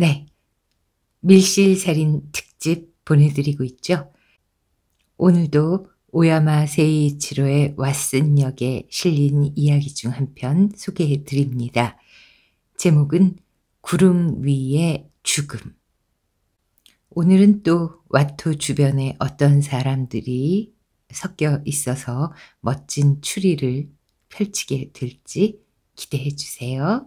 네. 밀실세린 특집 보내드리고 있죠. 오늘도 오야마 세이치로의 왓슨 역에 실린 이야기 중 한 편 소개해 드립니다. 제목은 구름 위의 죽음. 오늘은 또 와토 주변에 어떤 사람들이 섞여 있어서 멋진 추리를 펼치게 될지 기대해 주세요.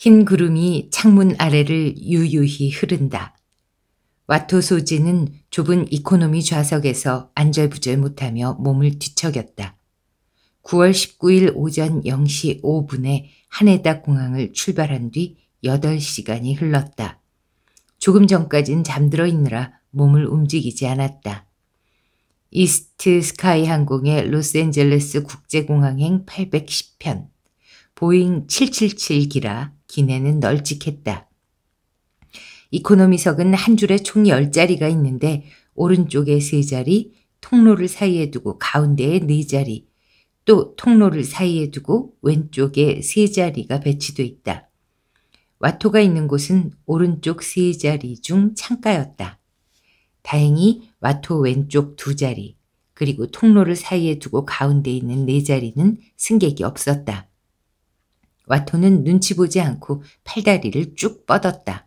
흰 구름이 창문 아래를 유유히 흐른다. 와토 소지는 좁은 이코노미 좌석에서 안절부절 못하며 몸을 뒤척였다. 9월 19일 오전 0시 5분에 하네다 공항을 출발한 뒤 8시간이 흘렀다. 조금 전까진 잠들어 있느라 몸을 움직이지 않았다. 이스트 스카이 항공의 로스앤젤레스 국제공항행 810편, 보잉 777기라 기내는 널찍했다. 이코노미석은 한 줄에 총 10자리가 있는데 오른쪽에 3자리, 통로를 사이에 두고 가운데에 4자리, 또 통로를 사이에 두고 왼쪽에 3자리가 배치돼 있다. 와토가 있는 곳은 오른쪽 3자리 중 창가였다. 다행히 와토 왼쪽 2자리, 그리고 통로를 사이에 두고 가운데 있는 4자리는 승객이 없었다. 와토는 눈치 보지 않고 팔다리를 쭉 뻗었다.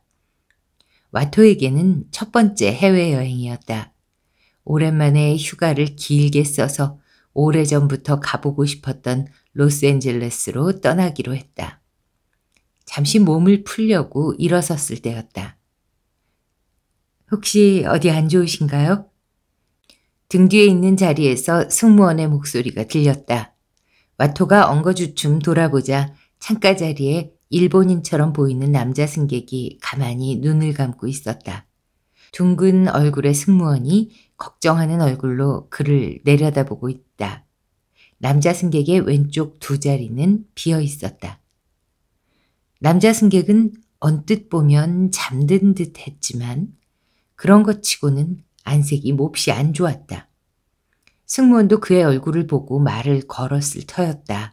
와토에게는 첫 번째 해외여행이었다. 오랜만에 휴가를 길게 써서 오래전부터 가보고 싶었던 로스앤젤레스로 떠나기로 했다. 잠시 몸을 풀려고 일어섰을 때였다. 혹시 어디 안 좋으신가요? 등 뒤에 있는 자리에서 승무원의 목소리가 들렸다. 와토가 엉거주춤 돌아보자 창가 자리에 일본인처럼 보이는 남자 승객이 가만히 눈을 감고 있었다. 둥근 얼굴의 승무원이 걱정하는 얼굴로 그를 내려다보고 있다. 남자 승객의 왼쪽 두 자리는 비어 있었다. 남자 승객은 언뜻 보면 잠든 듯 했지만 그런 것 치고는 안색이 몹시 안 좋았다. 승무원도 그의 얼굴을 보고 말을 걸었을 터였다.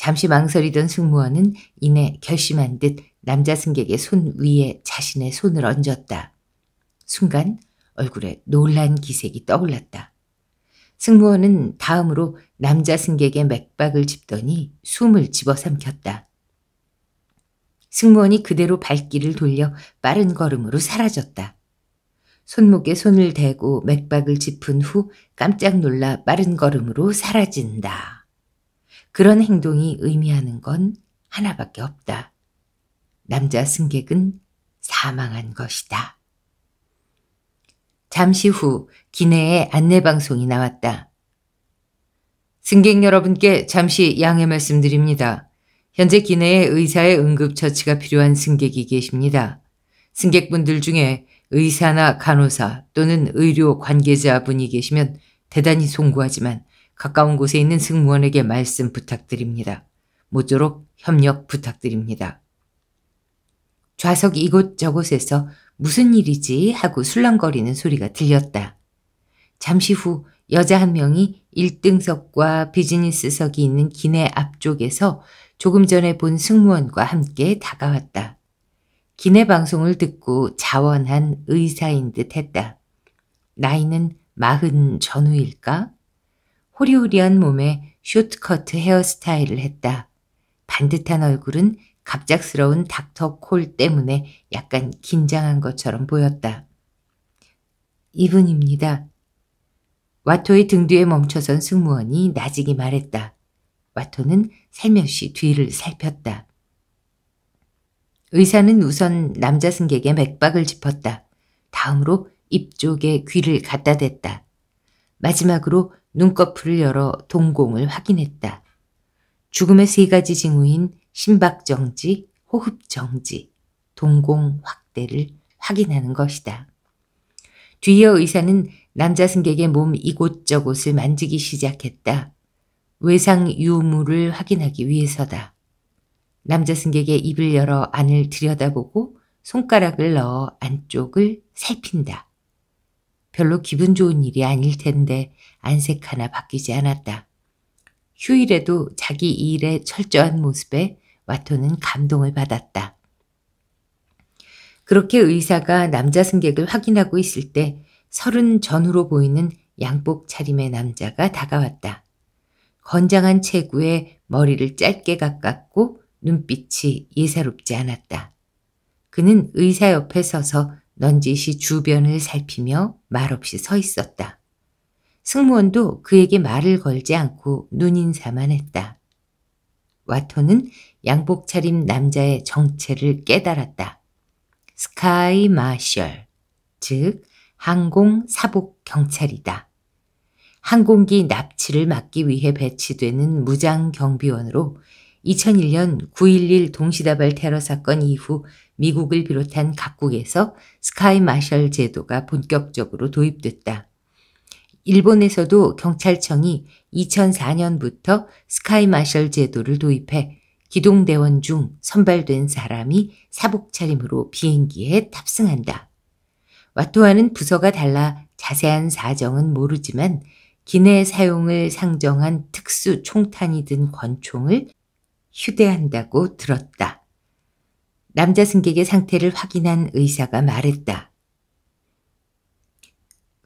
잠시 망설이던 승무원은 이내 결심한 듯 남자 승객의 손 위에 자신의 손을 얹었다. 순간 얼굴에 놀란 기색이 떠올랐다. 승무원은 다음으로 남자 승객의 맥박을 짚더니 숨을 집어삼켰다. 승무원이 그대로 발길을 돌려 빠른 걸음으로 사라졌다. 손목에 손을 대고 맥박을 짚은 후 깜짝 놀라 빠른 걸음으로 사라진다. 그런 행동이 의미하는 건 하나밖에 없다. 남자 승객은 사망한 것이다. 잠시 후 기내에 안내방송이 나왔다. 승객 여러분께 잠시 양해 말씀드립니다. 현재 기내에 의사의 응급처치가 필요한 승객이 계십니다. 승객분들 중에 의사나 간호사 또는 의료 관계자분이 계시면 대단히 송구하지만 가까운 곳에 있는 승무원에게 말씀 부탁드립니다. 모쪼록 협력 부탁드립니다. 좌석 이곳저곳에서 무슨 일이지 하고 술렁거리는 소리가 들렸다. 잠시 후 여자 한 명이 1등석과 비즈니스석이 있는 기내 앞쪽에서 조금 전에 본 승무원과 함께 다가왔다. 기내 방송을 듣고 자원한 의사인 듯 했다. 나이는 마흔 전후일까? 호리호리한 몸에 쇼트커트 헤어스타일을 했다. 반듯한 얼굴은 갑작스러운 닥터 콜 때문에 약간 긴장한 것처럼 보였다. 이분입니다. 와토의 등 뒤에 멈춰선 승무원이 나직이 말했다. 와토는 살며시 뒤를 살폈다. 의사는 우선 남자 승객의 맥박을 짚었다. 다음으로 입 쪽에 귀를 갖다 댔다. 마지막으로 눈꺼풀을 열어 동공을 확인했다. 죽음의 세 가지 징후인 심박정지, 호흡정지, 동공 확대를 확인하는 것이다. 뒤이어 의사는 남자 승객의 몸 이곳저곳을 만지기 시작했다. 외상 유무를 확인하기 위해서다. 남자 승객의 입을 열어 안을 들여다보고 손가락을 넣어 안쪽을 살핀다. 별로 기분 좋은 일이 아닐 텐데 안색 하나 바뀌지 않았다. 휴일에도 자기 일에 철저한 모습에 와토는 감동을 받았다. 그렇게 의사가 남자 승객을 확인하고 있을 때 서른 전후로 보이는 양복 차림의 남자가 다가왔다. 건장한 체구에 머리를 짧게 가깝고 눈빛이 예사롭지 않았다. 그는 의사 옆에 서서 넌지시 주변을 살피며 말없이 서 있었다. 승무원도 그에게 말을 걸지 않고 눈인사만 했다. 와토는 양복 차림 남자의 정체를 깨달았다. 스카이 마셜, 즉 항공 사복 경찰이다. 항공기 납치를 막기 위해 배치되는 무장 경비원으로 2001년 9.11 동시다발 테러 사건 이후 미국을 비롯한 각국에서 스카이 마셜 제도가 본격적으로 도입됐다. 일본에서도 경찰청이 2004년부터 스카이 마셜 제도를 도입해 기동대원 중 선발된 사람이 사복 차림으로 비행기에 탑승한다. 와토와는 부서가 달라 자세한 사정은 모르지만 기내 사용을 상정한 특수 총탄이 든 권총을 휴대한다고 들었다. 남자 승객의 상태를 확인한 의사가 말했다.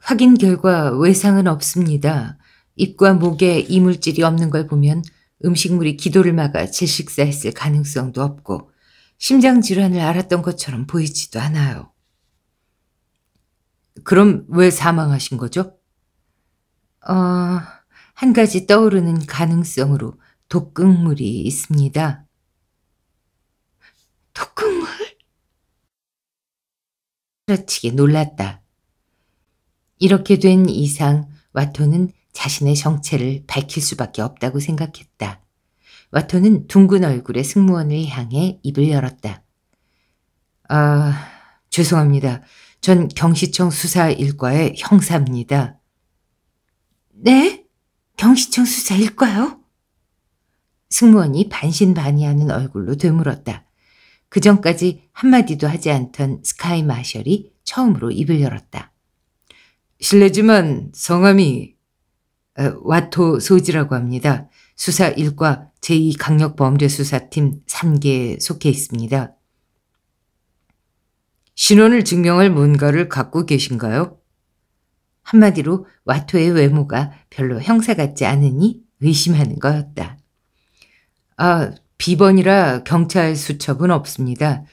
확인 결과 외상은 없습니다. 입과 목에 이물질이 없는 걸 보면 음식물이 기도를 막아 질식사했을 가능성도 없고 심장 질환을 앓았던 것처럼 보이지도 않아요. 그럼 왜 사망하신 거죠? 어, 한 가지 떠오르는 가능성으로 독극물이 있습니다. 독극물? 사라치게 놀랐다. 이렇게 된 이상 와토는 자신의 정체를 밝힐 수밖에 없다고 생각했다. 와토는 둥근 얼굴의 승무원을 향해 입을 열었다. 아, 죄송합니다. 전 경시청 수사 일과의 형사입니다. 네? 경시청 수사 일과요? 승무원이 반신반의하는 얼굴로 되물었다. 그 전까지 한마디도 하지 않던 스카이 마셜이 처음으로 입을 열었다. 실례지만 성함이 어, 와토 소지라고 합니다. 수사 1과 제2강력범죄수사팀 3계에 속해 있습니다. 신원을 증명할 뭔가를 갖고 계신가요? 한마디로 와토의 외모가 별로 형사 같지 않으니 의심하는 거였다. 아, 비번이라 경찰 수첩은 없습니다.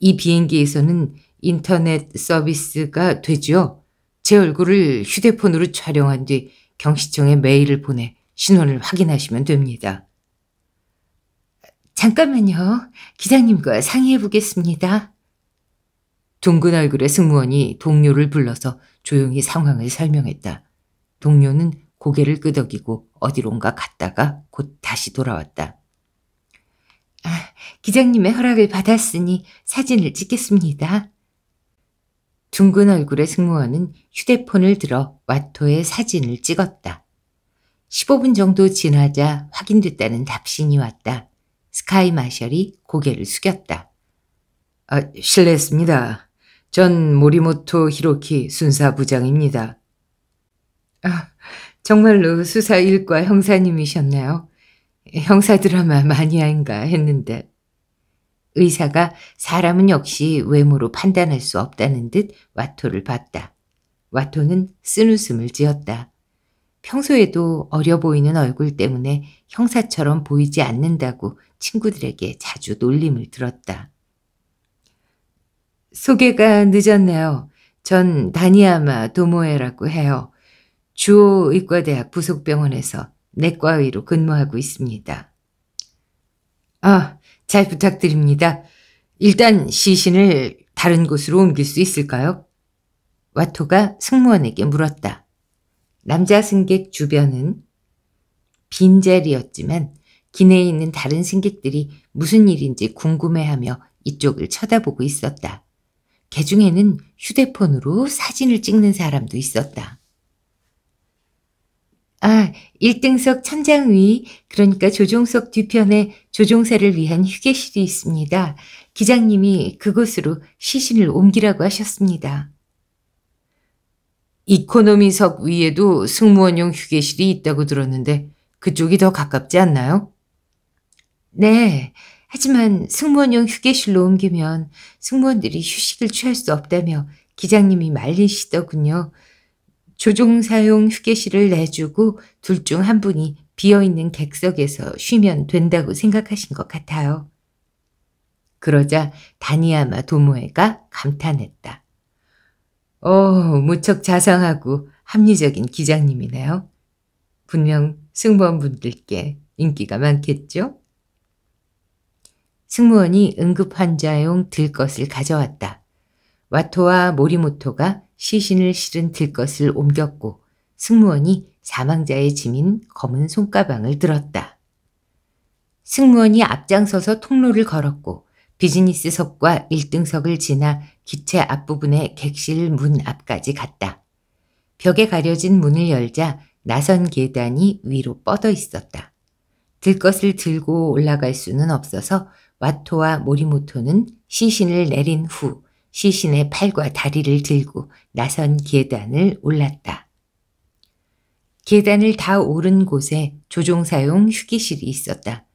이 비행기에서는 인터넷 서비스가 되지요. 제 얼굴을 휴대폰으로 촬영한 뒤 경시청에 메일을 보내 신원을 확인하시면 됩니다. 잠깐만요. 기장님과 상의해 보겠습니다. 둥근 얼굴의 승무원이 동료를 불러서 조용히 상황을 설명했다. 동료는 고개를 끄덕이고 어디론가 갔다가 곧 다시 돌아왔다. 아, 기장님의 허락을 받았으니 사진을 찍겠습니다. 둥근 얼굴의 승무원은 휴대폰을 들어 와토의 사진을 찍었다. 15분 정도 지나자 확인됐다는 답신이 왔다. 스카이 마셜이 고개를 숙였다. 아, 실례했습니다. 전 모리모토 히로키 순사부장입니다. 아, 정말로 수사 일과 형사님이셨나요? 형사 드라마 마니아인가 했는데 의사가 사람은 역시 외모로 판단할 수 없다는 듯 와토를 봤다. 와토는 쓴웃음을 지었다. 평소에도 어려 보이는 얼굴 때문에 형사처럼 보이지 않는다고 친구들에게 자주 놀림을 들었다. 소개가 늦었네요. 전다니아마 도모에라고 해요. 주오 의과대학 부속병원에서 내과의로 근무하고 있습니다. 아, 잘 부탁드립니다. 일단 시신을 다른 곳으로 옮길 수 있을까요? 와토가 승무원에게 물었다. 남자 승객 주변은 빈자리였지만 기내에 있는 다른 승객들이 무슨 일인지 궁금해하며 이쪽을 쳐다보고 있었다. 개 중에는 휴대폰으로 사진을 찍는 사람도 있었다. 아, 1등석 천장 위, 그러니까 조종석 뒤편에 조종사를 위한 휴게실이 있습니다. 기장님이 그곳으로 시신을 옮기라고 하셨습니다. 이코노미석 위에도 승무원용 휴게실이 있다고 들었는데 그쪽이 더 가깝지 않나요? 네. 하지만 승무원용 휴게실로 옮기면 승무원들이 휴식을 취할 수 없다며 기장님이 말리시더군요. 조종사용 휴게실을 내주고 둘 중 한 분이 비어있는 객석에서 쉬면 된다고 생각하신 것 같아요. 그러자 다니아마 도모에가 감탄했다. 어, 무척 자상하고 합리적인 기장님이네요. 분명 승무원분들께 인기가 많겠죠? 승무원이 응급환자용 들것을 가져왔다. 와토와 모리모토가 시신을 실은 들것을 옮겼고 승무원이 사망자의 짐인 검은 손가방을 들었다. 승무원이 앞장서서 통로를 걸었고 비즈니스석과 1등석을 지나 기체 앞부분의 객실 문 앞까지 갔다. 벽에 가려진 문을 열자 나선 계단이 위로 뻗어 있었다. 들 것을 들고 올라갈 수는 없어서 와토와 모리모토는 시신을 내린 후 시신의 팔과 다리를 들고 나선 계단을 올랐다. 계단을 다 오른 곳에 조종사용 휴게실이 있었다.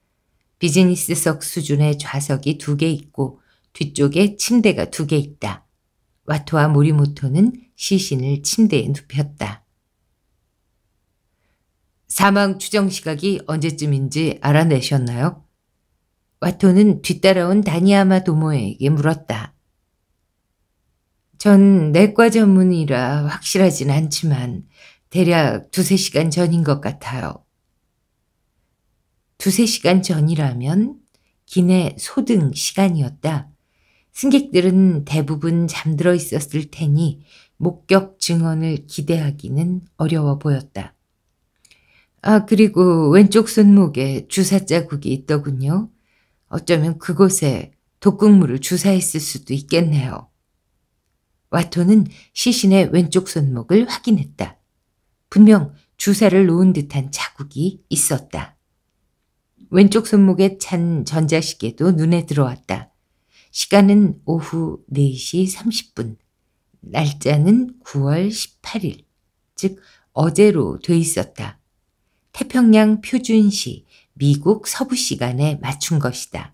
비즈니스석 수준의 좌석이 두 개 있고 뒤쪽에 침대가 두 개 있다. 와토와 모리모토는 시신을 침대에 눕혔다. 사망 추정 시각이 언제쯤인지 알아내셨나요? 와토는 뒤따라온 다니아마 도모에게 물었다. 전 내과 전문이라 확실하진 않지만 대략 두세 시간 전인 것 같아요. 두세 시간 전이라면 기내 소등 시간이었다. 승객들은 대부분 잠들어 있었을 테니 목격 증언을 기대하기는 어려워 보였다. 아, 그리고 왼쪽 손목에 주사 자국이 있더군요. 어쩌면 그곳에 독극물을 주사했을 수도 있겠네요. 와토는 시신의 왼쪽 손목을 확인했다. 분명 주사를 놓은 듯한 자국이 있었다. 왼쪽 손목에 찬 전자시계도 눈에 들어왔다. 시간은 오후 4시 30분. 날짜는 9월 18일. 즉, 어제로 돼 있었다. 태평양 표준시, 미국 서부 시간에 맞춘 것이다.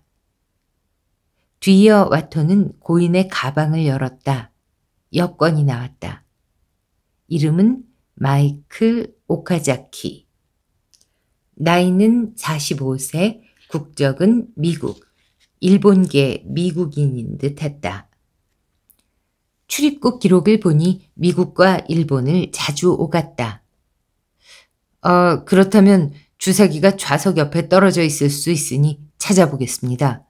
뒤이어 와토는 고인의 가방을 열었다. 여권이 나왔다. 이름은 마이클 오카자키. 나이는 45세, 국적은 미국, 일본계 미국인인 듯 했다. 출입국 기록을 보니 미국과 일본을 자주 오갔다. 어, 그렇다면 주사기가 좌석 옆에 떨어져 있을 수 있으니 찾아보겠습니다.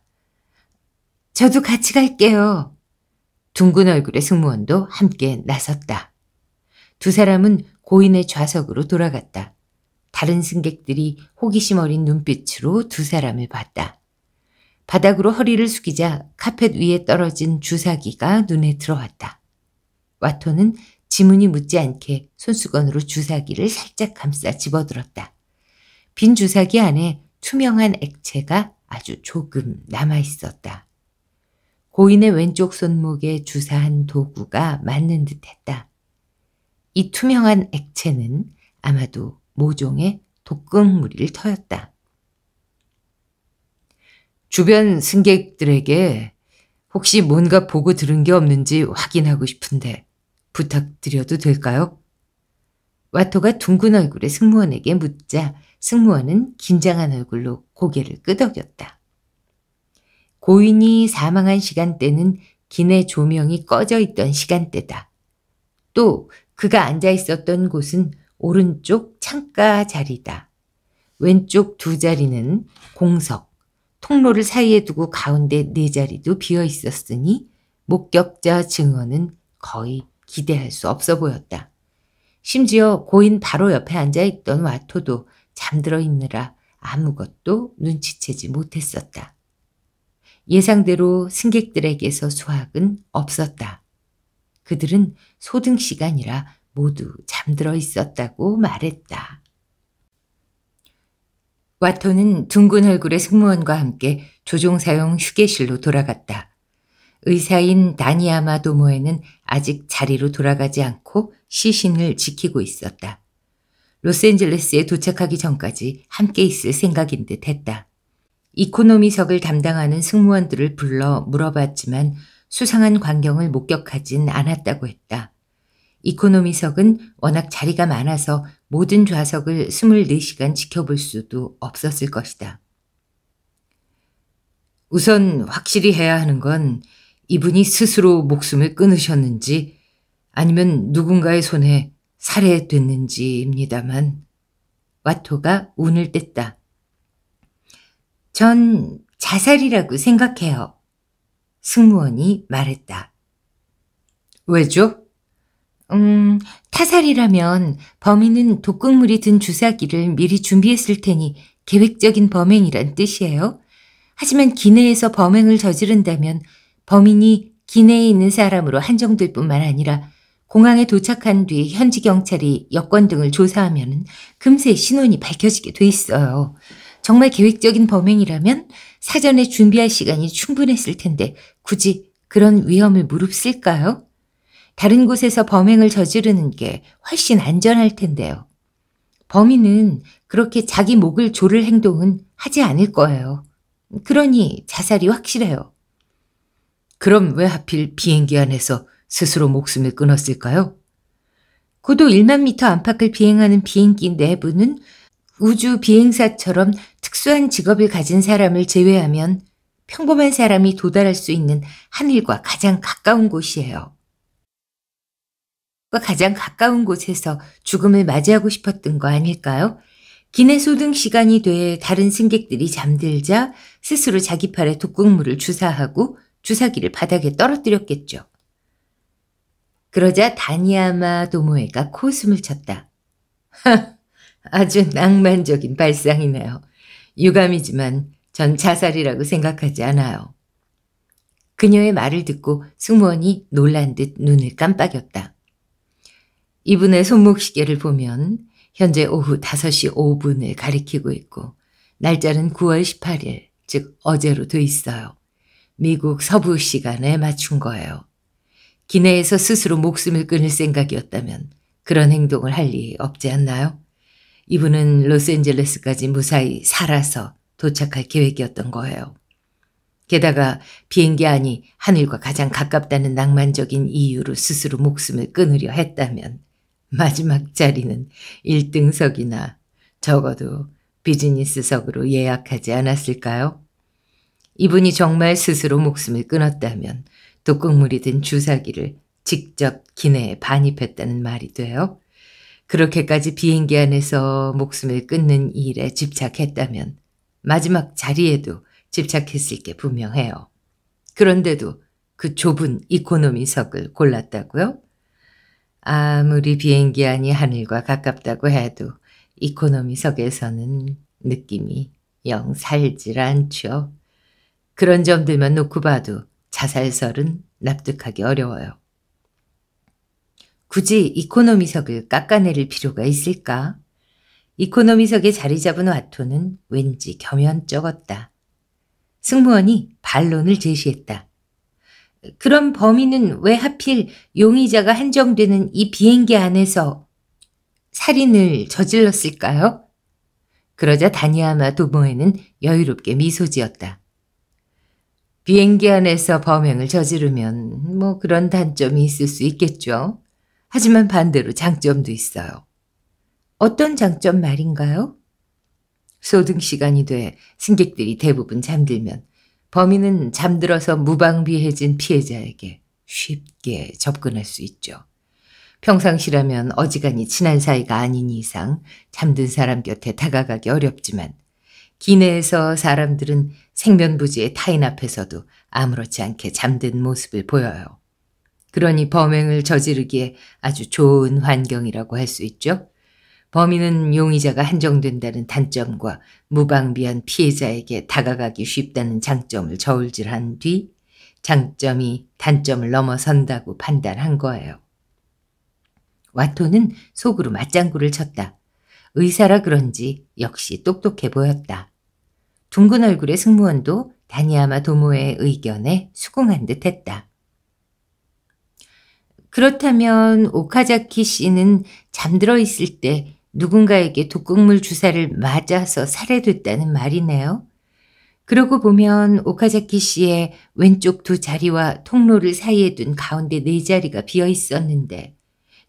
저도 같이 갈게요. 둥근 얼굴의 승무원도 함께 나섰다. 두 사람은 고인의 좌석으로 돌아갔다. 다른 승객들이 호기심 어린 눈빛으로 두 사람을 봤다. 바닥으로 허리를 숙이자 카펫 위에 떨어진 주사기가 눈에 들어왔다. 와토는 지문이 묻지 않게 손수건으로 주사기를 살짝 감싸 집어들었다. 빈 주사기 안에 투명한 액체가 아주 조금 남아 있었다. 고인의 왼쪽 손목에 주사한 도구가 맞는 듯했다. 이 투명한 액체는 아마도 모종의 독극물을 터였다. 주변 승객들에게 혹시 뭔가 보고 들은 게 없는지 확인하고 싶은데 부탁드려도 될까요? 와토가 둥근 얼굴의 승무원에게 묻자 승무원은 긴장한 얼굴로 고개를 끄덕였다. 고인이 사망한 시간대는 기내 조명이 꺼져 있던 시간대다. 또 그가 앉아 있었던 곳은 오른쪽 창가 자리다. 왼쪽 두 자리는 공석, 통로를 사이에 두고 가운데 네 자리도 비어 있었으니 목격자 증언은 거의 기대할 수 없어 보였다. 심지어 고인 바로 옆에 앉아 있던 와토도 잠들어 있느라 아무것도 눈치채지 못했었다. 예상대로 승객들에게서 수확은 없었다. 그들은 소등 시간이라 모두 잠들어 있었다고 말했다. 와토는 둥근 얼굴의 승무원과 함께 조종사용 휴게실로 돌아갔다. 의사인 다니아마 도모에는 아직 자리로 돌아가지 않고 시신을 지키고 있었다. 로스앤젤레스에 도착하기 전까지 함께 있을 생각인 듯 했다. 이코노미석을 담당하는 승무원들을 불러 물어봤지만 수상한 광경을 목격하진 않았다고 했다. 이코노미석은 워낙 자리가 많아서 모든 좌석을 24시간 지켜볼 수도 없었을 것이다. 우선 확실히 해야 하는 건 이분이 스스로 목숨을 끊으셨는지 아니면 누군가의 손에 살해됐는지입니다만 와토가 운을 뗐다. 전 자살이라고 생각해요. 승무원이 말했다. 왜죠? 음, 타살이라면 범인은 독극물이 든 주사기를 미리 준비했을 테니 계획적인 범행이란 뜻이에요. 하지만 기내에서 범행을 저지른다면 범인이 기내에 있는 사람으로 한정될 뿐만 아니라 공항에 도착한 뒤 현지 경찰이 여권 등을 조사하면 금세 신원이 밝혀지게 돼 있어요. 정말 계획적인 범행이라면 사전에 준비할 시간이 충분했을 텐데 굳이 그런 위험을 무릅쓸까요? 다른 곳에서 범행을 저지르는 게 훨씬 안전할 텐데요. 범인은 그렇게 자기 목을 조를 행동은 하지 않을 거예요. 그러니 자살이 확실해요. 그럼 왜 하필 비행기 안에서 스스로 목숨을 끊었을까요? 고도 1만 미터 안팎을 비행하는 비행기 내부는 우주 비행사처럼 특수한 직업을 가진 사람을 제외하면 평범한 사람이 도달할 수 있는 하늘과 가장 가까운 곳이에요. 가장 가까운 곳에서 죽음을 맞이하고 싶었던 거 아닐까요? 기내 소등 시간이 돼 다른 승객들이 잠들자 스스로 자기 팔에 독극물을 주사하고 주사기를 바닥에 떨어뜨렸겠죠. 그러자 다니아마 도모에가 코웃음을 쳤다. 아주 낭만적인 발상이네요. 유감이지만 전 자살이라고 생각하지 않아요. 그녀의 말을 듣고 승무원이 놀란 듯 눈을 깜빡였다. 이분의 손목시계를 보면 현재 오후 5시 5분을 가리키고 있고 날짜는 9월 18일, 즉 어제로 돼 있어요. 미국 서부 시간에 맞춘 거예요. 기내에서 스스로 목숨을 끊을 생각이었다면 그런 행동을 할 리 없지 않나요? 이분은 로스앤젤레스까지 무사히 살아서 도착할 계획이었던 거예요. 게다가 비행기 안이 하늘과 가장 가깝다는 낭만적인 이유로 스스로 목숨을 끊으려 했다면 마지막 자리는 1등석이나 적어도 비즈니스석으로 예약하지 않았을까요? 이분이 정말 스스로 목숨을 끊었다면 독극물이 든 주사기를 직접 기내에 반입했다는 말이 돼요. 그렇게까지 비행기 안에서 목숨을 끊는 일에 집착했다면 마지막 자리에도 집착했을 게 분명해요. 그런데도 그 좁은 이코노미석을 골랐다고요? 아무리 비행기 안이 하늘과 가깝다고 해도 이코노미석에서는 느낌이 영 살질 않죠. 그런 점들만 놓고 봐도 자살설은 납득하기 어려워요. 굳이 이코노미석을 깎아내릴 필요가 있을까? 이코노미석에 자리 잡은 와토는 왠지 겸연쩍었다. 승무원이 반론을 제시했다. 그럼 범인은 왜 하필 용의자가 한정되는 이 비행기 안에서 살인을 저질렀을까요? 그러자 다니아마 도모에는 여유롭게 미소 지었다. 비행기 안에서 범행을 저지르면 뭐 그런 단점이 있을 수 있겠죠. 하지만 반대로 장점도 있어요. 어떤 장점 말인가요? 소등 시간이 돼 승객들이 대부분 잠들면 범인은 잠들어서 무방비해진 피해자에게 쉽게 접근할 수 있죠. 평상시라면 어지간히 친한 사이가 아닌 이상 잠든 사람 곁에 다가가기 어렵지만 기내에서 사람들은 생면부지의 타인 앞에서도 아무렇지 않게 잠든 모습을 보여요. 그러니 범행을 저지르기에 아주 좋은 환경이라고 할 수 있죠. 범인은 용의자가 한정된다는 단점과 무방비한 피해자에게 다가가기 쉽다는 장점을 저울질한 뒤 장점이 단점을 넘어선다고 판단한 거예요. 와토는 속으로 맞장구를 쳤다. 의사라 그런지 역시 똑똑해 보였다. 둥근 얼굴의 승무원도 다니아마 도모의 의견에 수긍한 듯 했다. 그렇다면 오카자키 씨는 잠들어 있을 때 누군가에게 독극물 주사를 맞아서 살해됐다는 말이네요. 그러고 보면 오카자키 씨의 왼쪽 두 자리와 통로를 사이에 둔 가운데 네 자리가 비어 있었는데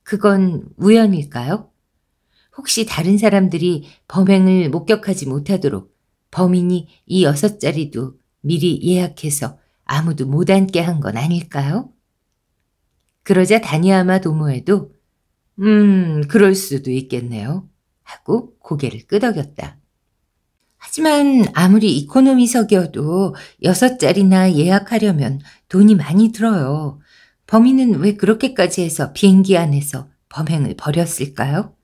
그건 우연일까요? 혹시 다른 사람들이 범행을 목격하지 못하도록 범인이 이 여섯 자리도 미리 예약해서 아무도 못 앉게 한 건 아닐까요? 그러자 다니아마 도모에도 음, 그럴 수도 있겠네요. 하고 고개를 끄덕였다. 하지만 아무리 이코노미석이어도 여섯 자리나 예약하려면 돈이 많이 들어요. 범인은 왜 그렇게까지 해서 비행기 안에서 범행을 벌였을까요?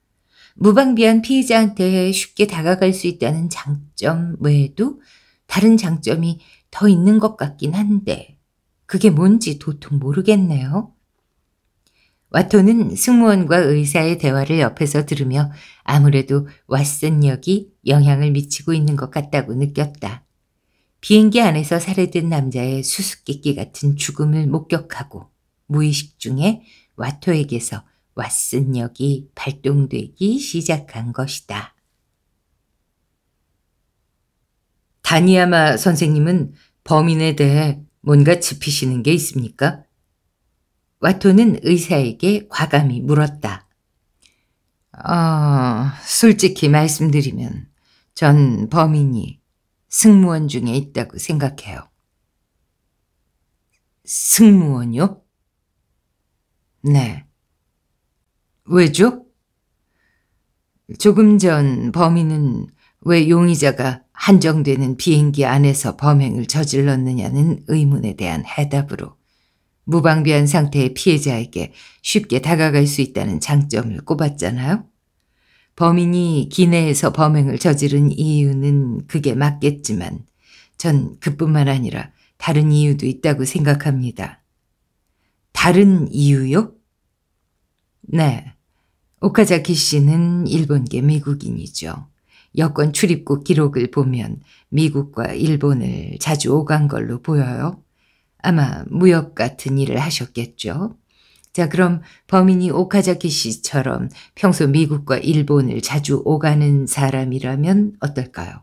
무방비한 피해자한테 쉽게 다가갈 수 있다는 장점 외에도 다른 장점이 더 있는 것 같긴 한데 그게 뭔지 도통 모르겠네요. 와토는 승무원과 의사의 대화를 옆에서 들으며 아무래도 왓슨 역이 영향을 미치고 있는 것 같다고 느꼈다. 비행기 안에서 살해된 남자의 수수께끼 같은 죽음을 목격하고 무의식 중에 와토에게서 왓슨 역이 발동되기 시작한 것이다. 다니아마 선생님은 범인에 대해 뭔가 짚이시는 게 있습니까? 와토는 의사에게 과감히 물었다. 어, 솔직히 말씀드리면 전 범인이 승무원 중에 있다고 생각해요. 승무원요? 네. 왜죠? 조금 전 범인은 왜 용의자가 한정되는 비행기 안에서 범행을 저질렀느냐는 의문에 대한 해답으로 무방비한 상태의 피해자에게 쉽게 다가갈 수 있다는 장점을 꼽았잖아요. 범인이 기내에서 범행을 저지른 이유는 그게 맞겠지만 전 그뿐만 아니라 다른 이유도 있다고 생각합니다. 다른 이유요? 네. 오카자키 씨는 일본계 미국인이죠. 여권 출입국 기록을 보면 미국과 일본을 자주 오간 걸로 보여요. 아마 무역 같은 일을 하셨겠죠. 자, 그럼 범인이 오카자키 씨처럼 평소 미국과 일본을 자주 오가는 사람이라면 어떨까요?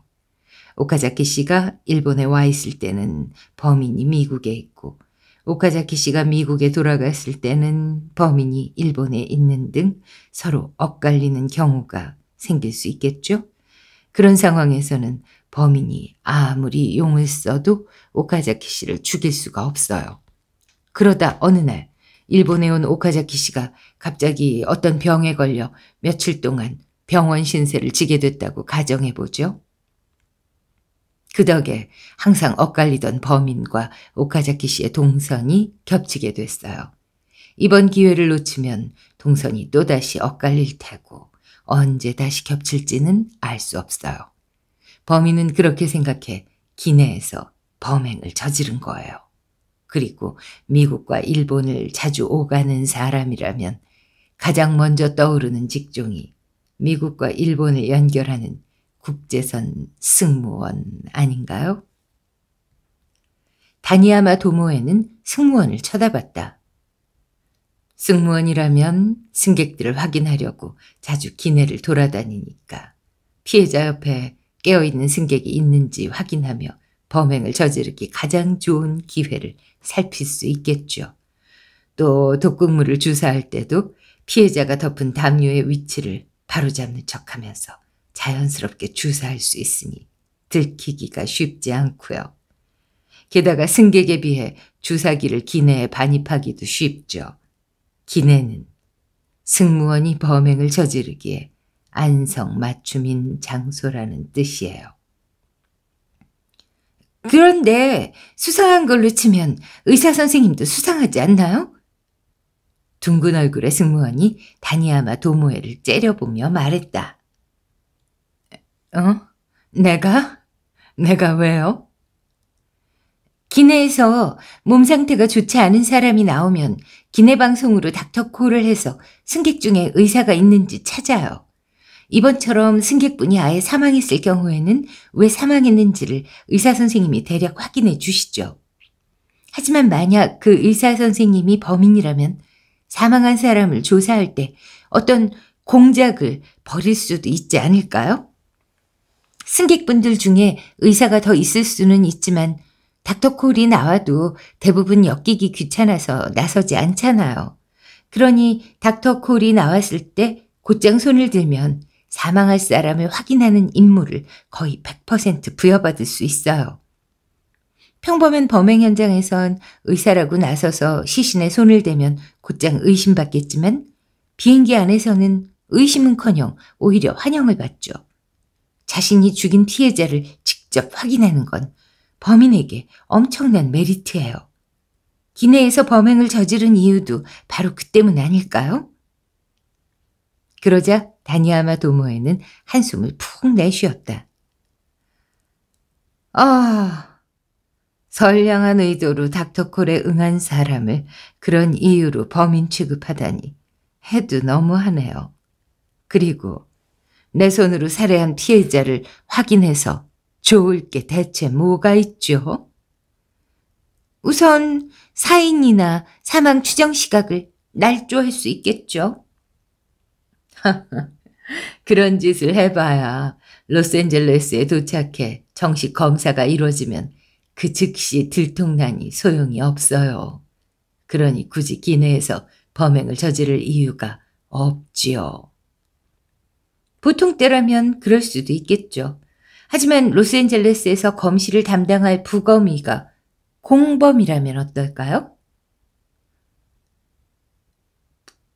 오카자키 씨가 일본에 와 있을 때는 범인이 미국에 있고, 오카자키 씨가 미국에 돌아갔을 때는 범인이 일본에 있는 등 서로 엇갈리는 경우가 생길 수 있겠죠? 그런 상황에서는 범인이 아무리 용을 써도 오카자키 씨를 죽일 수가 없어요. 그러다 어느 날 일본에 온 오카자키 씨가 갑자기 어떤 병에 걸려 며칠 동안 병원 신세를 지게 됐다고 가정해보죠. 그 덕에 항상 엇갈리던 범인과 오카자키 씨의 동선이 겹치게 됐어요. 이번 기회를 놓치면 동선이 또다시 엇갈릴 테고 언제 다시 겹칠지는 알 수 없어요. 범인은 그렇게 생각해 기내에서 범행을 저지른 거예요. 그리고 미국과 일본을 자주 오가는 사람이라면 가장 먼저 떠오르는 직종이 미국과 일본을 연결하는 국제선 승무원 아닌가요? 다니야마 도모에는 승무원을 쳐다봤다. 승무원이라면 승객들을 확인하려고 자주 기내를 돌아다니니까 피해자 옆에 깨어있는 승객이 있는지 확인하며 범행을 저지르기 가장 좋은 기회를 살필 수 있겠죠. 또 독극물을 주사할 때도 피해자가 덮은 담요의 위치를 바로잡는 척하면서 자연스럽게 주사할 수 있으니 들키기가 쉽지 않고요. 게다가 승객에 비해 주사기를 기내에 반입하기도 쉽죠. 기내는 승무원이 범행을 저지르기에 안성 맞춤인 장소라는 뜻이에요. 그런데 수상한 걸로 치면 의사 선생님도 수상하지 않나요? 둥근 얼굴의 승무원이 다니아마 도모에를 째려보며 말했다. 어? 내가? 내가 왜요? 기내에서 몸 상태가 좋지 않은 사람이 나오면 기내 방송으로 닥터콜을 해서 승객 중에 의사가 있는지 찾아요. 이번처럼 승객분이 아예 사망했을 경우에는 왜 사망했는지를 의사선생님이 대략 확인해 주시죠. 하지만 만약 그 의사선생님이 범인이라면 사망한 사람을 조사할 때 어떤 공작을 벌일 수도 있지 않을까요? 승객분들 중에 의사가 더 있을 수는 있지만 닥터콜이 나와도 대부분 엮이기 귀찮아서 나서지 않잖아요. 그러니 닥터콜이 나왔을 때 곧장 손을 들면 사망할 사람을 확인하는 임무를 거의 100% 부여받을 수 있어요. 평범한 범행 현장에선 의사라고 나서서 시신에 손을 대면 곧장 의심받겠지만 비행기 안에서는 의심은커녕 오히려 환영을 받죠. 자신이 죽인 피해자를 직접 확인하는 건 범인에게 엄청난 메리트예요. 기내에서 범행을 저지른 이유도 바로 그 때문 아닐까요? 그러자 다니아마 도모에는 한숨을 푹 내쉬었다. 아, 선량한 의도로 닥터콜에 응한 사람을 그런 이유로 범인 취급하다니 해도 너무하네요. 그리고 내 손으로 살해한 피해자를 확인해서 좋을 게 대체 뭐가 있죠? 우선 사인이나 사망 추정 시각을 날조할 수 있겠죠. 그런 짓을 해봐야 로스앤젤레스에 도착해 정식 검사가 이루어지면 그 즉시 들통나니 소용이 없어요. 그러니 굳이 기내에서 범행을 저지를 이유가 없지요. 보통 때라면 그럴 수도 있겠죠. 하지만 로스앤젤레스에서 검시를 담당할 부검의가 공범이라면 어떨까요?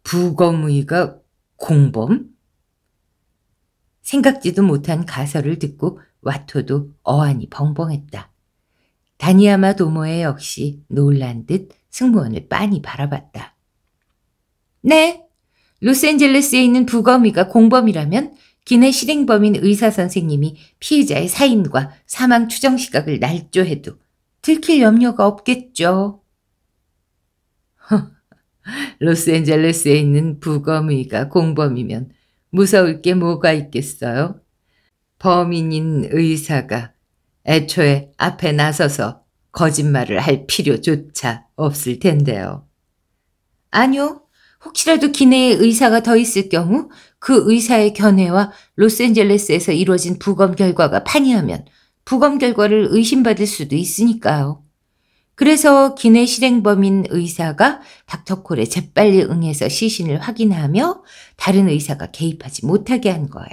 부검의가 공범? 생각지도 못한 가설을 듣고 와토도 어안이 벙벙했다. 다니야마 도모에 역시 놀란 듯 승무원을 빤히 바라봤다. 네, 로스앤젤레스에 있는 부검이가 공범이라면 기내 실행범인 의사 선생님이 피의자의 사인과 사망 추정 시각을 날조해도 들킬 염려가 없겠죠. 로스앤젤레스에 있는 부검의가 공범이면 무서울 게 뭐가 있겠어요? 범인인 의사가 애초에 앞에 나서서 거짓말을 할 필요조차 없을 텐데요. 아니요. 혹시라도 기내에 의사가 더 있을 경우 그 의사의 견해와 로스앤젤레스에서 이루어진 부검 결과가 판이하면 부검 결과를 의심받을 수도 있으니까요. 그래서 기내 실행범인 의사가 닥터콜에 재빨리 응해서 시신을 확인하며 다른 의사가 개입하지 못하게 한 거예요.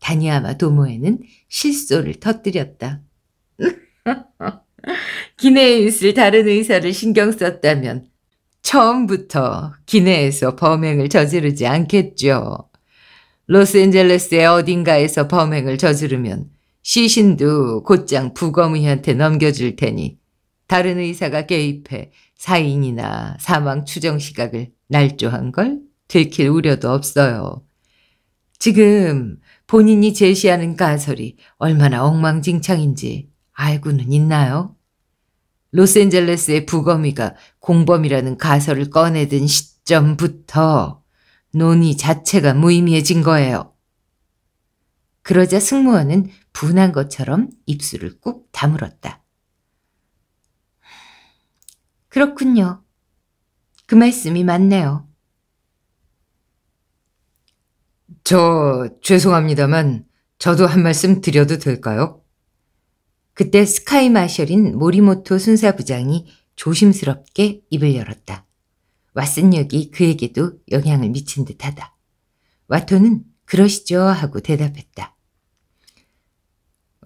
다니아마 도모에는 실소를 터뜨렸다. 기내에 있을 다른 의사를 신경 썼다면 처음부터 기내에서 범행을 저지르지 않겠죠. 로스앤젤레스의 어딘가에서 범행을 저지르면 시신도 곧장 부검의한테 넘겨줄 테니 다른 의사가 개입해 사인이나 사망 추정 시각을 날조한 걸 들킬 우려도 없어요. 지금 본인이 제시하는 가설이 얼마나 엉망진창인지 알고는 있나요? 로스앤젤레스의 부검이가 공범이라는 가설을 꺼내든 시점부터 논의 자체가 무의미해진 거예요. 그러자 승무원은 분한 것처럼 입술을 꾹 다물었다. 그렇군요. 그 말씀이 맞네요. 저 죄송합니다만 저도 한 말씀 드려도 될까요? 그때 스카이 마셜인 모리모토 순사부장이 조심스럽게 입을 열었다. 왓슨역이 그에게도 영향을 미친 듯하다. 와토는 그러시죠 하고 대답했다.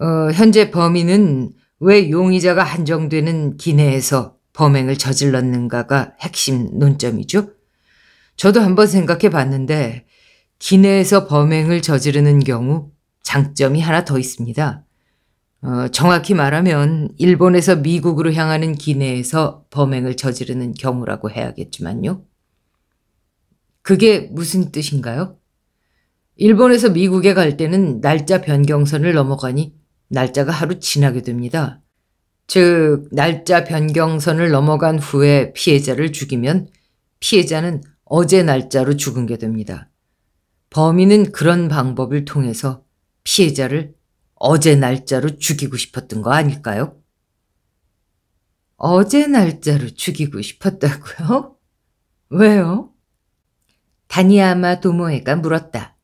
어, 현재 범인은 왜 용의자가 한정되는 기내에서 범행을 저질렀는가가 핵심 논점이죠. 저도 한번 생각해 봤는데 기내에서 범행을 저지르는 경우 장점이 하나 더 있습니다. 어, 정확히 말하면 일본에서 미국으로 향하는 기내에서 범행을 저지르는 경우라고 해야겠지만요. 그게 무슨 뜻인가요? 일본에서 미국에 갈 때는 날짜 변경선을 넘어가니 날짜가 하루 지나게 됩니다. 즉 날짜 변경선을 넘어간 후에 피해자를 죽이면 피해자는 어제 날짜로 죽은 게 됩니다. 범인은 그런 방법을 통해서 피해자를 어제 날짜로 죽이고 싶었던 거 아닐까요? 어제 날짜로 죽이고 싶었다고요? 왜요? 다니아마 도모에가 물었다.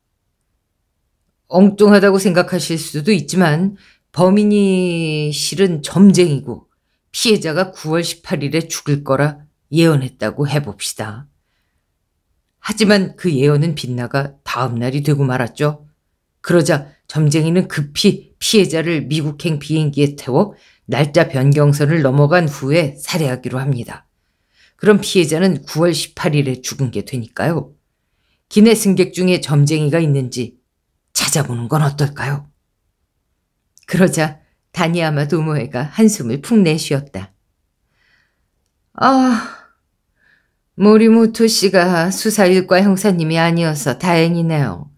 엉뚱하다고 생각하실 수도 있지만 범인이 실은 점쟁이고 피해자가 9월 18일에 죽을 거라 예언했다고 해봅시다. 하지만 그 예언은 빗나가 다음 날이 되고 말았죠. 그러자 점쟁이는 급히 피해자를 미국행 비행기에 태워 날짜 변경선을 넘어간 후에 살해하기로 합니다. 그럼 피해자는 9월 18일에 죽은 게 되니까요. 기내 승객 중에 점쟁이가 있는지 찾아보는 건 어떨까요? 그러자 다니아마 도모에가 한숨을 푹 내쉬었다. 아, 모리모토 씨가 수사 일과 형사님이 아니어서 다행이네요.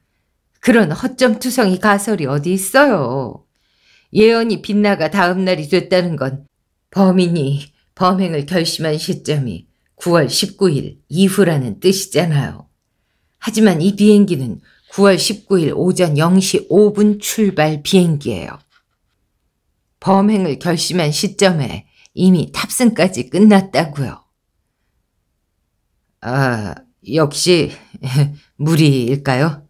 그런 허점투성이 가설이 어디 있어요. 예언이 빗나가 다음 날이 됐다는 건 범인이 범행을 결심한 시점이 9월 19일 이후라는 뜻이잖아요. 하지만 이 비행기는 9월 19일 오전 0시 5분 출발 비행기예요. 범행을 결심한 시점에 이미 탑승까지 끝났다고요. 아, 역시 무리일까요?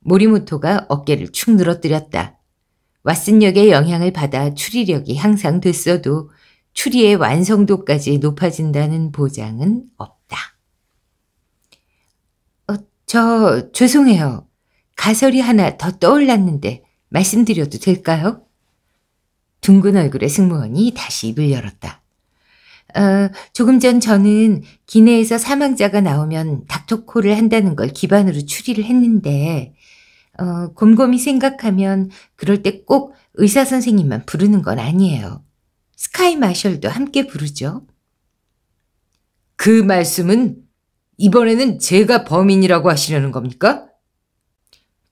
모리모토가 어깨를 축 늘어뜨렸다. 왓슨역의 영향을 받아 추리력이 향상됐어도 추리의 완성도까지 높아진다는 보장은 없다. 어, 저 죄송해요. 가설이 하나 더 떠올랐는데 말씀드려도 될까요? 둥근 얼굴의 승무원이 다시 입을 열었다. 어, 조금 전 저는 기내에서 사망자가 나오면 닥터콜을 한다는 걸 기반으로 추리를 했는데, 어, 곰곰이 생각하면 그럴 때 꼭 의사 선생님만 부르는 건 아니에요. 스카이 마셜도 함께 부르죠. 그 말씀은 이번에는 제가 범인이라고 하시려는 겁니까?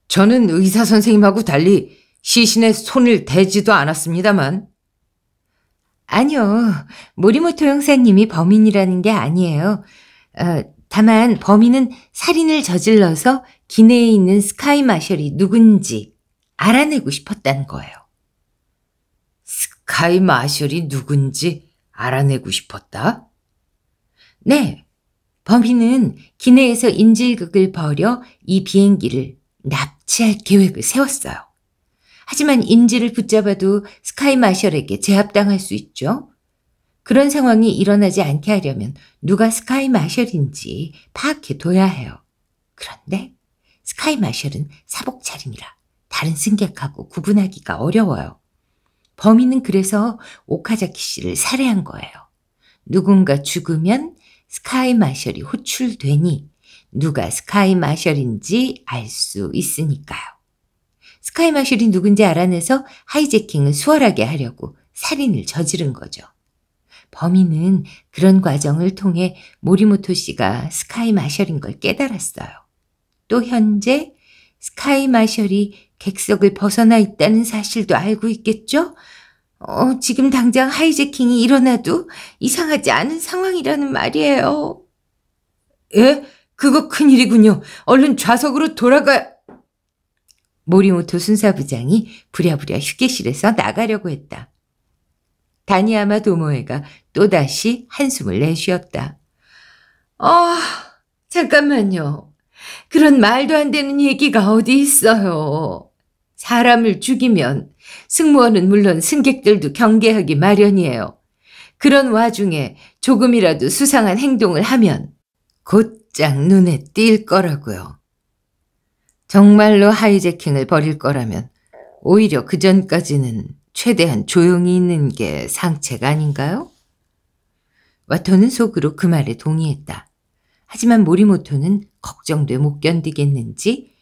저는 의사 선생님하고 달리 시신의 손을 대지도 않았습니다만. 아니요. 모리모토 형사님이 범인이라는 게 아니에요. 어, 다만 범인은 살인을 저질러서 기내에 있는 스카이 마셜이 누군지 알아내고 싶었다는 거예요. 스카이 마셜이 누군지 알아내고 싶었다? 네. 범인은 기내에서 인질극을 벌여 이 비행기를 납치할 계획을 세웠어요. 하지만 인지를 붙잡아도 스카이 마셜에게 제압당할 수 있죠. 그런 상황이 일어나지 않게 하려면 누가 스카이 마셜인지 파악해 둬야 해요. 그런데 스카이 마셜은 사복차림이라 다른 승객하고 구분하기가 어려워요. 범인은 그래서 오카자키 씨를 살해한 거예요. 누군가 죽으면 스카이 마셜이 호출되니 누가 스카이 마셜인지 알 수 있으니까요. 스카이 마슐이 누군지 알아내서 하이제킹을 수월하게 하려고 살인을 저지른 거죠. 범인은 그런 과정을 통해 모리모토 씨가 스카이 마셜인 걸 깨달았어요. 또 현재 스카이 마셜이 객석을 벗어나 있다는 사실도 알고 있겠죠? 어, 지금 당장 하이제킹이 일어나도 이상하지 않은 상황이라는 말이에요. 예? 그거 큰일이군요. 얼른 좌석으로 돌아가... 모리모토 순사부장이 부랴부랴 휴게실에서 나가려고 했다. 다니아마 도모에가 또다시 한숨을 내쉬었다. 아, 어, 잠깐만요. 그런 말도 안 되는 얘기가 어디 있어요. 사람을 죽이면 승무원은 물론 승객들도 경계하기 마련이에요. 그런 와중에 조금이라도 수상한 행동을 하면 곧장 눈에 띌 거라고요. 정말로 하이제킹을 벌일 거라면 오히려 그 전까지는 최대한 조용히 있는 게 상책 아닌가요? 와토는 속으로 그 말에 동의했다. 하지만 모리모토는 걱정돼 못 견디겠는지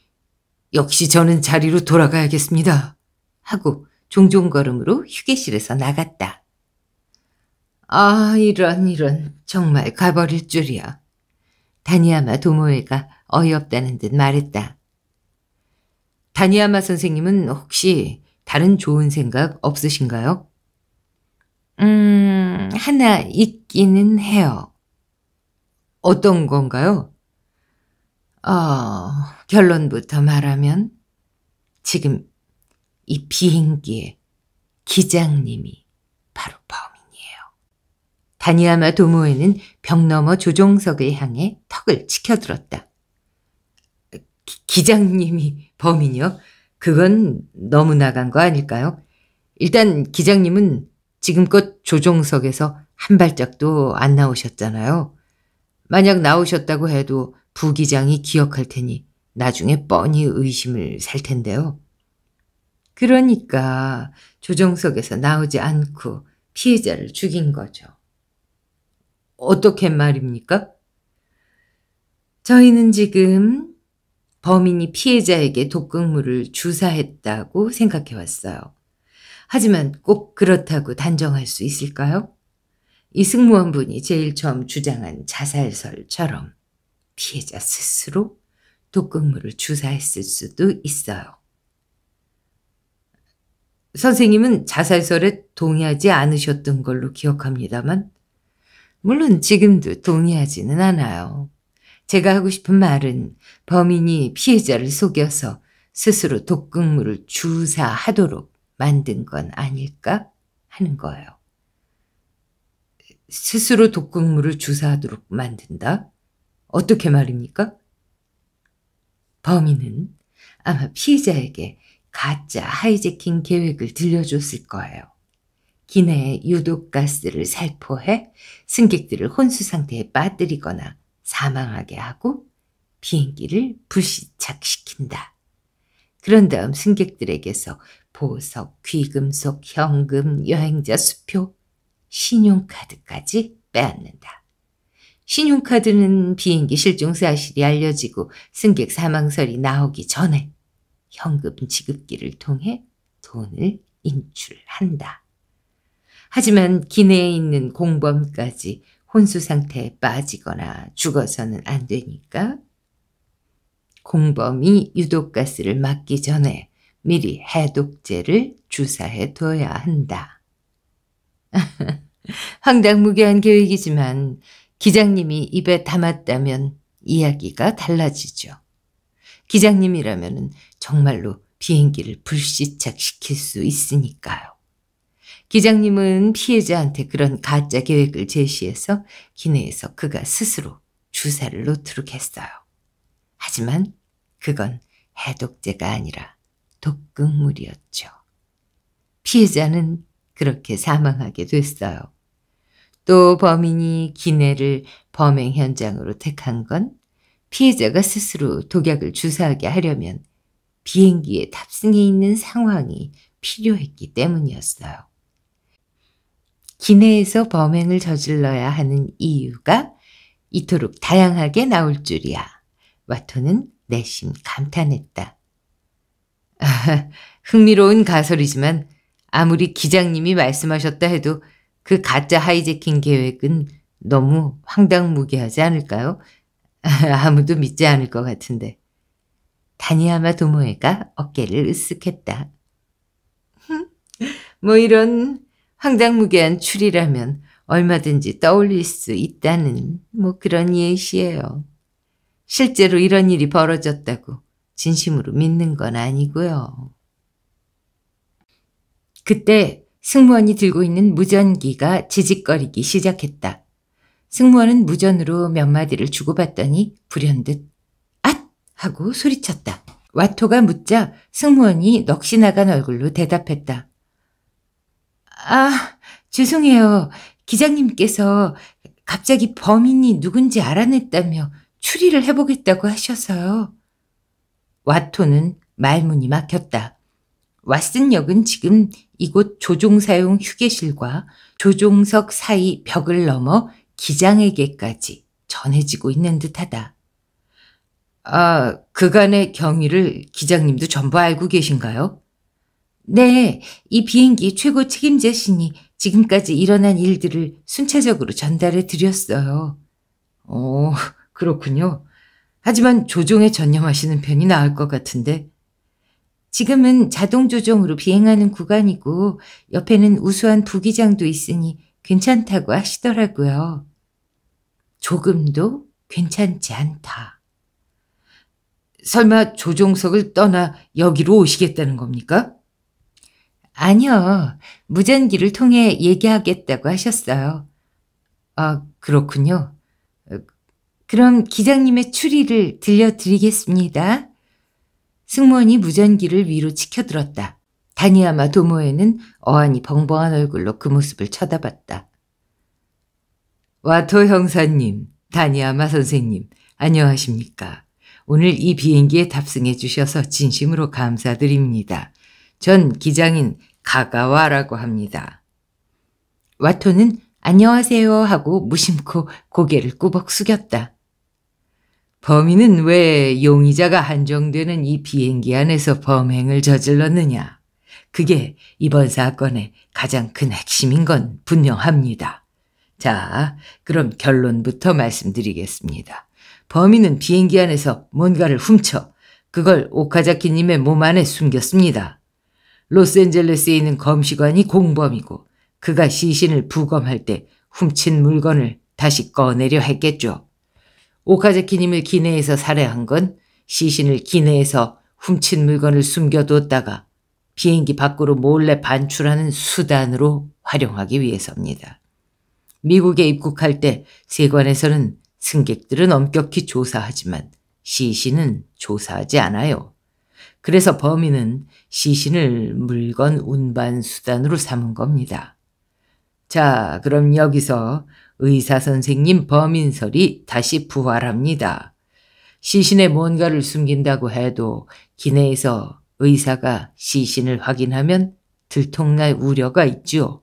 역시 저는 자리로 돌아가야겠습니다. 하고 종종 걸음으로 휴게실에서 나갔다. 아 이런 이런 정말 가버릴 줄이야. 다니야마 도모에가 어이없다는 듯 말했다. 다니아마 선생님은 혹시 다른 좋은 생각 없으신가요? 음, 하나 있기는 해요. 어떤 건가요? 어, 결론부터 말하면 지금 이 비행기에 기장님이 바로 범인이에요. 다니아마 도모에는 벽 너머 조종석을 향해 턱을 치켜들었다. 기, 기장님이 범인이요? 그건 너무 나간 거 아닐까요? 일단 기장님은 지금껏 조종석에서 한 발짝도 안 나오셨잖아요. 만약 나오셨다고 해도 부기장이 기억할 테니 나중에 뻔히 의심을 살 텐데요. 그러니까 조정석에서 나오지 않고 피해자를 죽인 거죠. 어떻게 말입니까? 저희는 지금 범인이 피해자에게 독극물을 주사했다고 생각해 왔어요. 하지만 꼭 그렇다고 단정할 수 있을까요? 이 승무원분이 제일 처음 주장한 자살설처럼 피해자 스스로 독극물을 주사했을 수도 있어요. 선생님은 자살설에 동의하지 않으셨던 걸로 기억합니다만, 물론 지금도 동의하지는 않아요. 제가 하고 싶은 말은 범인이 피해자를 속여서 스스로 독극물을 주사하도록 만든 건 아닐까 하는 거예요. 스스로 독극물을 주사하도록 만든다? 어떻게 말입니까? 범인은 아마 피해자에게 가짜 하이제킹 계획을 들려줬을 거예요. 기내에 유독가스를 살포해 승객들을 혼수 상태에 빠뜨리거나 사망하게 하고 비행기를 불시착시킨다. 그런 다음 승객들에게서 보석, 귀금속, 현금, 여행자 수표, 신용카드까지 빼앗는다. 신용카드는 비행기 실종 사실이 알려지고 승객 사망설이 나오기 전에 현금 지급기를 통해 돈을 인출한다. 하지만 기내에 있는 공범까지 혼수 상태에 빠지거나 죽어서는 안 되니까 공범이 유독가스를 맞기 전에 미리 해독제를 주사해 둬야 한다. 황당무계한 계획이지만 기장님이 입에 담았다면 이야기가 달라지죠. 기장님이라면 정말로 비행기를 불시착시킬 수 있으니까요. 기장님은 피해자한테 그런 가짜 계획을 제시해서 기내에서 그가 스스로 주사를 놓도록 했어요. 하지만 그건 해독제가 아니라 독극물이었죠. 피해자는 그렇게 사망하게 됐어요. 또 범인이 기내를 범행 현장으로 택한 건 피해자가 스스로 독약을 주사하게 하려면 비행기에 탑승해 있는 상황이 필요했기 때문이었어요. 기내에서 범행을 저질러야 하는 이유가 이토록 다양하게 나올 줄이야. 와토는 내심 감탄했다. 흥미로운 가설이지만 아무리 기장님이 말씀하셨다 해도 그 가짜 하이제킹 계획은 너무 황당무계하지 않을까요? 아무도 믿지 않을 것 같은데. 다니아마 도모에가 어깨를 으쓱했다. 뭐 이런 황당무계한 추리라면 얼마든지 떠올릴 수 있다는 뭐 그런 예시예요. 실제로 이런 일이 벌어졌다고 진심으로 믿는 건 아니고요. 그때 승무원이 들고 있는 무전기가 지직거리기 시작했다. 승무원은 무전으로 몇 마디를 주고받더니 불현듯 앗! 하고 소리쳤다. 와토가 묻자 승무원이 넋이 나간 얼굴로 대답했다. 아, 죄송해요. 기장님께서 갑자기 범인이 누군지 알아냈다며 추리를 해보겠다고 하셔서요. 와토는 말문이 막혔다. 왓슨 역은 지금 이곳 조종사용 휴게실과 조종석 사이 벽을 넘어 기장에게까지 전해지고 있는 듯하다. 아, 그간의 경위를 기장님도 전부 알고 계신가요? 네, 이 비행기 최고 책임자시니 지금까지 일어난 일들을 순차적으로 전달해 드렸어요. 어, 그렇군요. 하지만 조종에 전념하시는 편이 나을 것 같은데. 지금은 자동 조종으로 비행하는 구간이고 옆에는 우수한 부기장도 있으니 괜찮다고 하시더라고요. 조금도 괜찮지 않다. 설마 조종석을 떠나 여기로 오시겠다는 겁니까? 아니요. 무전기를 통해 얘기하겠다고 하셨어요. 아, 그렇군요. 그럼 기장님의 추리를 들려드리겠습니다. 승무원이 무전기를 위로 치켜들었다. 다니아마 도모에는 어안이 벙벙한 얼굴로 그 모습을 쳐다봤다. 와토 형사님, 다니아마 선생님, 안녕하십니까. 오늘 이 비행기에 탑승해 주셔서 진심으로 감사드립니다. 전 기장인 가가와라고 합니다. 와토는 안녕하세요 하고 무심코 고개를 꾸벅 숙였다. 범인은 왜 용의자가 한정되는 이 비행기 안에서 범행을 저질렀느냐? 그게 이번 사건의 가장 큰 핵심인 건 분명합니다. 자, 그럼 결론부터 말씀드리겠습니다. 범인은 비행기 안에서 뭔가를 훔쳐 그걸 오카자키님의 몸 안에 숨겼습니다. 로스앤젤레스에 있는 검시관이 공범이고 그가 시신을 부검할 때 훔친 물건을 다시 꺼내려 했겠죠. 오카자키님을 기내에서 살해한 건 시신을 기내에서 훔친 물건을 숨겨뒀다가 비행기 밖으로 몰래 반출하는 수단으로 활용하기 위해서입니다. 미국에 입국할 때 세관에서는 승객들은 엄격히 조사하지만 시신은 조사하지 않아요. 그래서 범인은 시신을 물건 운반 수단으로 삼은 겁니다. 자, 그럼 여기서 의사선생님 범인설이 다시 부활합니다. 시신에 뭔가를 숨긴다고 해도 기내에서 의사가 시신을 확인하면 들통날 우려가 있죠.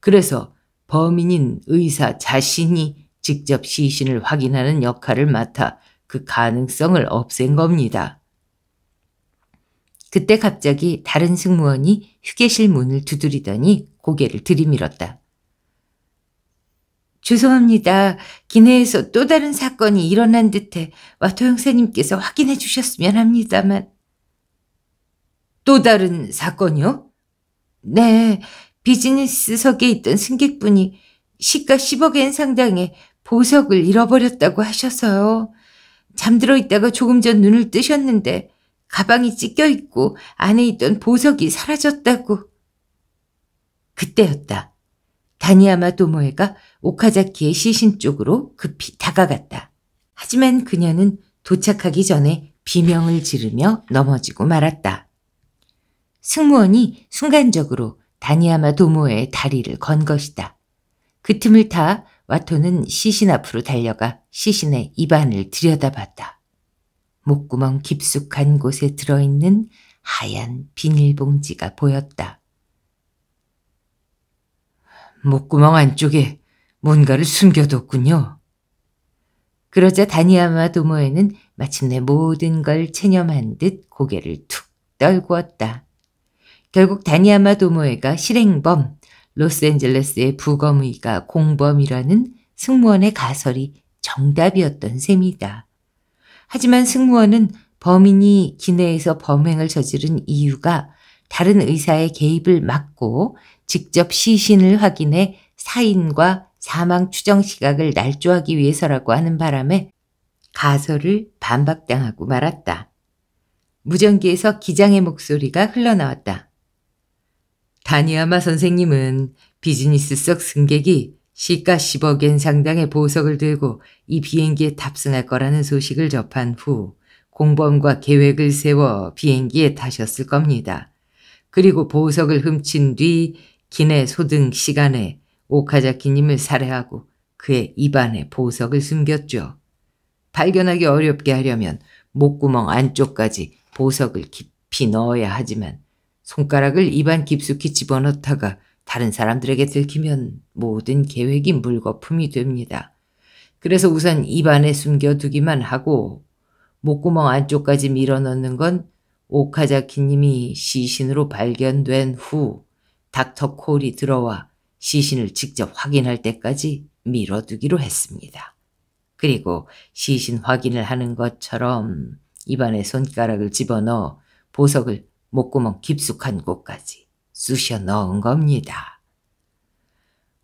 그래서 범인인 의사 자신이 직접 시신을 확인하는 역할을 맡아 그 가능성을 없앤 겁니다. 그때 갑자기 다른 승무원이 휴게실 문을 두드리더니 고개를 들이밀었다. 죄송합니다. 기내에서 또 다른 사건이 일어난 듯해 와토 형사님께서 확인해 주셨으면 합니다만. 또 다른 사건이요? 네. 비즈니스석에 있던 승객분이 시가 10억엔 상당의 보석을 잃어버렸다고 하셔서요. 잠들어 있다가 조금 전 눈을 뜨셨는데 가방이 찢겨 있고 안에 있던 보석이 사라졌다고. 그때였다. 다니아마 도모에가 오카자키의 시신 쪽으로 급히 다가갔다. 하지만 그녀는 도착하기 전에 비명을 지르며 넘어지고 말았다. 승무원이 순간적으로 다니아마 도모의 다리를 건 것이다. 그 틈을 타 와토는 시신 앞으로 달려가 시신의 입안을 들여다봤다. 목구멍 깊숙한 곳에 들어있는 하얀 비닐봉지가 보였다. 목구멍 안쪽에 뭔가를 숨겨뒀군요. 그러자 다니아마 도모에는 마침내 모든 걸 체념한 듯 고개를 툭 떨구었다. 결국 다니아마 도모에가 실행범, 로스앤젤레스의 부검의가 공범이라는 승무원의 가설이 정답이었던 셈이다. 하지만 승무원은 범인이 기내에서 범행을 저지른 이유가 다른 의사의 개입을 막고 직접 시신을 확인해 사인과 사망 추정 시각을 날조하기 위해서라고 하는 바람에 가설을 반박당하고 말았다. 무전기에서 기장의 목소리가 흘러나왔다. 다니아마 선생님은 비즈니스석 승객이 시가 10억엔 상당의 보석을 들고 이 비행기에 탑승할 거라는 소식을 접한 후 공범과 계획을 세워 비행기에 타셨을 겁니다. 그리고 보석을 훔친 뒤 기내 소등 시간에 오카자키님을 살해하고 그의 입안에 보석을 숨겼죠. 발견하기 어렵게 하려면 목구멍 안쪽까지 보석을 깊이 넣어야 하지만 손가락을 입안 깊숙이 집어넣다가 다른 사람들에게 들키면 모든 계획이 물거품이 됩니다. 그래서 우선 입안에 숨겨두기만 하고 목구멍 안쪽까지 밀어넣는 건 오카자키님이 시신으로 발견된 후 닥터 콜이 들어와 시신을 직접 확인할 때까지 밀어두기로 했습니다. 그리고 시신 확인을 하는 것처럼 입안에 손가락을 집어넣어 보석을 목구멍 깊숙한 곳까지 쑤셔 넣은 겁니다.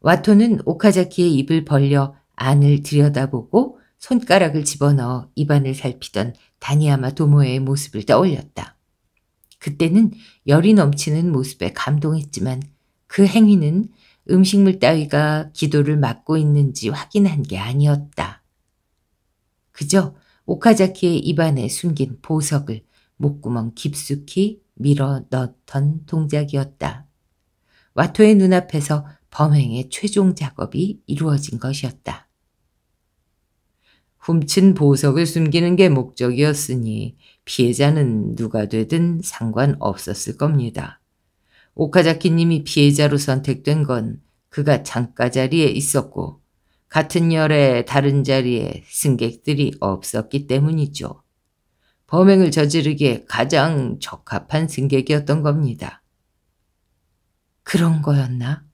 와토는 오카자키의 입을 벌려 안을 들여다보고 손가락을 집어넣어 입안을 살피던 다니야마 도모의 모습을 떠올렸다. 그때는 열이 넘치는 모습에 감동했지만 그 행위는 음식물 따위가 기도를 막고 있는지 확인한 게 아니었다. 그저 오카자키의 입안에 숨긴 보석을 목구멍 깊숙이 밀어 넣던 동작이었다. 와토의 눈앞에서 범행의 최종 작업이 이루어진 것이었다. 훔친 보석을 숨기는 게 목적이었으니 피해자는 누가 되든 상관없었을 겁니다. 오카자키님이 피해자로 선택된 건 그가 창가 자리에 있었고 같은 열에 다른 자리에 승객들이 없었기 때문이죠. 범행을 저지르기에 가장 적합한 승객이었던 겁니다. 그런 거였나?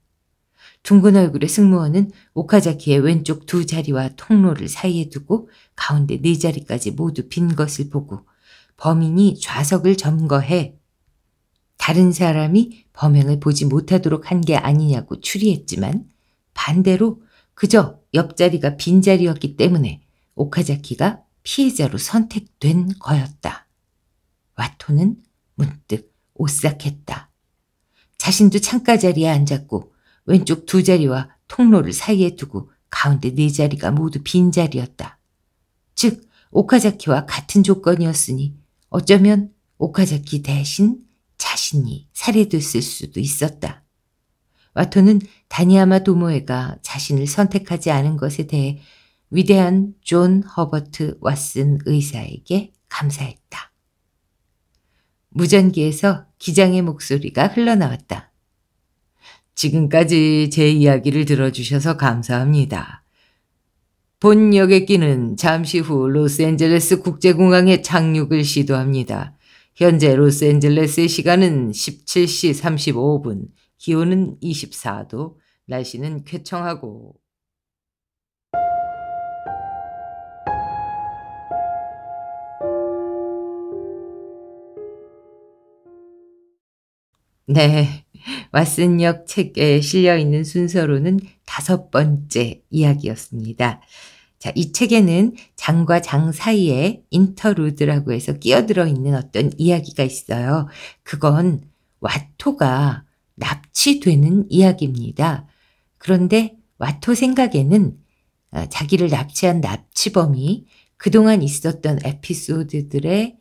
둥근 얼굴의 승무원은 오카자키의 왼쪽 두 자리와 통로를 사이에 두고 가운데 네 자리까지 모두 빈 것을 보고 범인이 좌석을 점거해 다른 사람이 범행을 보지 못하도록 한 게 아니냐고 추리했지만 반대로 그저 옆자리가 빈자리였기 때문에 오카자키가 피해자로 선택된 거였다. 와토는 문득 오싹했다. 자신도 창가 자리에 앉았고 왼쪽 두 자리와 통로를 사이에 두고 가운데 네 자리가 모두 빈 자리였다. 즉 오카자키와 같은 조건이었으니 어쩌면 오카자키 대신 자신이 살해됐을 수도 있었다. 와토는 다니아마 도모에가 자신을 선택하지 않은 것에 대해 위대한 존 허버트 왓슨 의사에게 감사했다. 무전기에서 기장의 목소리가 흘러나왔다. 지금까지 제 이야기를 들어주셔서 감사합니다. 본 여객기는 잠시 후 로스앤젤레스 국제공항에 착륙을 시도합니다. 현재 로스앤젤레스의 시간은 17시 35분, 기온은 24도, 날씨는 쾌청하고 네. 왓슨역 책에 실려 있는 순서로는 다섯 번째 이야기였습니다. 자, 이 책에는 장과 장 사이에 인터루드라고 해서 끼어들어 있는 어떤 이야기가 있어요. 그건 와토가 납치되는 이야기입니다. 그런데 와토 생각에는 어, 자기를 납치한 납치범이 그동안 있었던 에피소드들의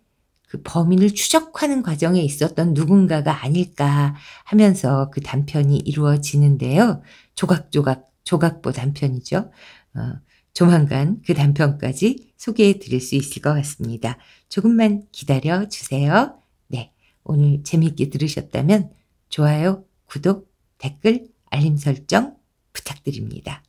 그 범인을 추적하는 과정에 있었던 누군가가 아닐까 하면서 그 단편이 이루어지는데요. 조각조각, 조각보 단편이죠. 어, 조만간 그 단편까지 소개해 드릴 수 있을 것 같습니다. 조금만 기다려 주세요. 네. 오늘 재미있게 들으셨다면 좋아요, 구독, 댓글, 알림 설정 부탁드립니다.